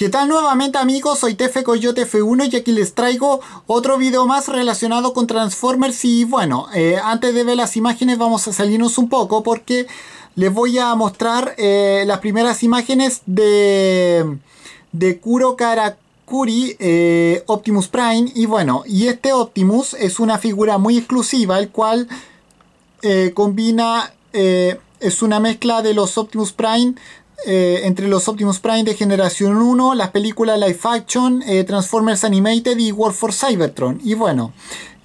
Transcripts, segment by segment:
¿Qué tal nuevamente amigos? Soy Tefe Coyote F1 y aquí les traigo otro video más relacionado con Transformers y bueno, eh, antes de ver las imágenes vamos a salirnos un poco porque les voy a mostrar eh, las primeras imágenes de, de Kuro Karakuri eh, Optimus Prime y bueno, y este Optimus es una figura muy exclusiva el cual combina es una mezcla de los Optimus Prime eh, entre los Optimus Prime de Generación 1, las películas Life Action, eh, Transformers Animated y War for Cybertron. Y bueno,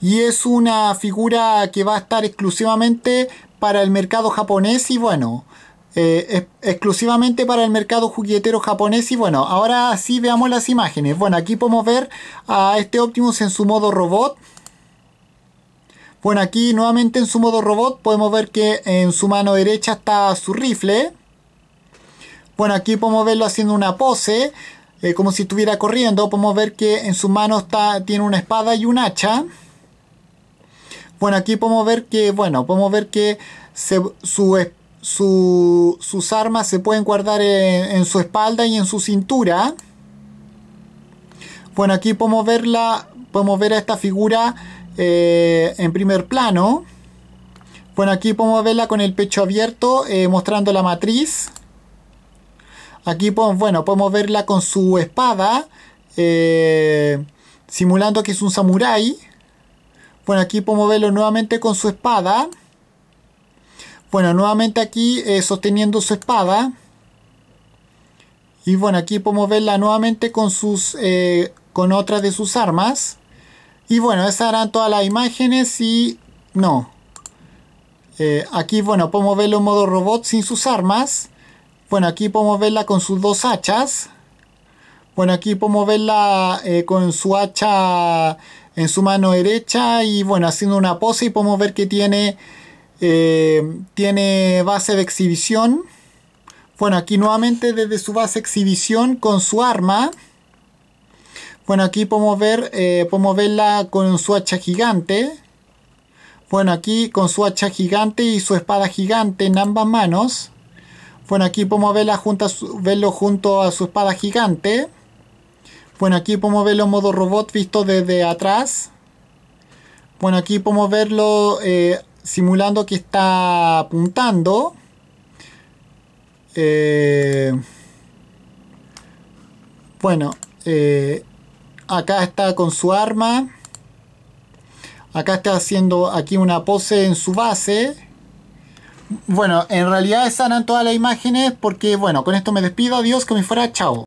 y es una figura que va a estar exclusivamente para el mercado japonés y bueno, eh, exclusivamente para el mercado juguetero japonés. Y bueno, ahora sí veamos las imágenes. Bueno, aquí podemos ver a este Optimus en su modo robot. Bueno, aquí nuevamente en su modo robot podemos ver que en su mano derecha está su rifle. Bueno, aquí podemos verlo haciendo una pose, eh, como si estuviera corriendo. Podemos ver que en su mano está, tiene una espada y un hacha. Bueno, aquí podemos ver que, bueno, podemos ver que se, su, sus armas se pueden guardar en, su espalda y en su cintura. Bueno, aquí podemos, verla, podemos ver a esta figura eh, en primer plano. Bueno, aquí podemos verla con el pecho abierto, eh, mostrando la matriz. Aquí, bueno, podemos verla con su espada, eh, simulando que es un samurái. Bueno, aquí podemos verlo nuevamente con su espada. Bueno, nuevamente aquí eh, sosteniendo su espada. Y bueno, aquí podemos verla nuevamente con sus eh, con otra de sus armas. Y bueno, esas eran todas las imágenes y no. aquí, bueno, podemos verlo en modo robot sin sus armas. Bueno, aquí podemos verla con sus dos hachas. Bueno, aquí podemos verla eh, con su hacha en su mano derecha y bueno, haciendo una pose y podemos ver que tiene, eh, tiene base de exhibición. Bueno, aquí nuevamente desde su base de exhibición con su arma. Bueno, aquí podemos, ver, eh, podemos verla con su hacha gigante. Bueno, aquí con su hacha gigante y su espada gigante en ambas manos. Bueno, aquí podemos verlo junto a su espada gigante. Bueno, aquí podemos verlo en modo robot visto desde atrás. Bueno, aquí podemos verlo eh, simulando que está apuntando. Eh, bueno, eh, acá está con su arma. Acá está haciendo aquí una pose en su base. Bueno, en realidad sanan todas las imágenes porque, bueno, con esto me despido. Adiós, que me fuera. Chao.